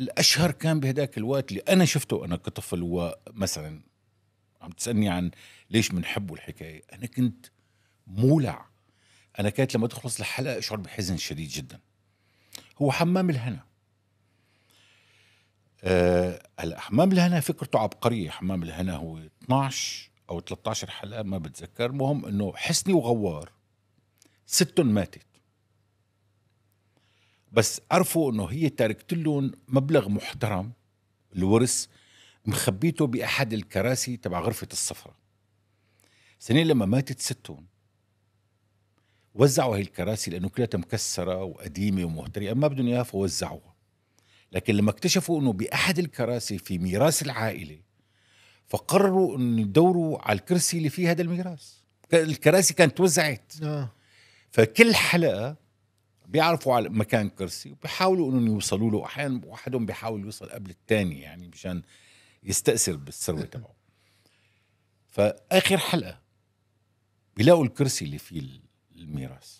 الاشهر كان بهداك الوقت اللي انا شفته انا كطفل ومثلا عم تسالني عن ليش بنحبوا الحكايه انا كنت مولع انا كانت لما تخلص الحلقه اشعر بحزن شديد جدا هو حمام الهنا آه، هلا أه حمام الهنا فكرته عبقريه حمام الهنا هو 12 او 13 حلقه ما بتذكر المهم انه حسني وغوار ستهم ماتت بس عرفوا انه هي تركت لهم مبلغ محترم الورث مخبيته باحد الكراسي تبع غرفه السفره سنين لما ماتت ستون وزعوا هي الكراسي لانه كلها مكسره وقديمه ومهتريه ما بدهم اياها فوزعوها لكن لما اكتشفوا انه باحد الكراسي في ميراث العائله فقرروا انه يدوروا على الكرسي اللي فيه هذا الميراث الكراسي كانت توزعت آه. فكل حلقه بيعرفوا على مكان كرسي وبيحاولوا انهم يوصلوا له احيانا واحدهم بيحاول يوصل قبل الثاني يعني مشان يستأثر بالثروه تبعه فاخر حلقه بيلاقوا الكرسي اللي فيه الميراث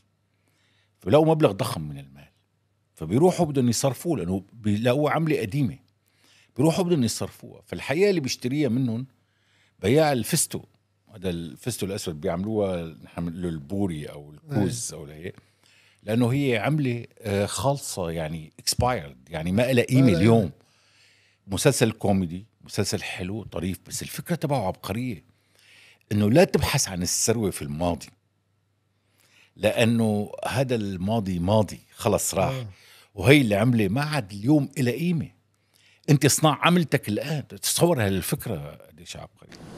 فبيلاقوا مبلغ ضخم من المال فبيروحوا بدهم يصرفوه لانه بيلاقوا عمله قديمه بيروحوا بدهم يصرفوها فالحقيقه اللي بيشتريها منهم بياع الفستو هذا الفستو الاسود بيعملوها نحن البوري او الكوز إيه. او هيك لانه هي عمله آه، خالصه يعني اكسبايرد يعني ما لها قيمه آه، يعني. اليوم مسلسل كوميدي مسلسل حلو طريف بس الفكره تبعه عبقريه انه لا تبحث عن الثروه في الماضي لانه هذا الماضي ماضي خلص راح آه. وهي العمله ما عاد اليوم لها قيمه انت اصنع عملتك الان تتصور هالفكره قديش عبقريه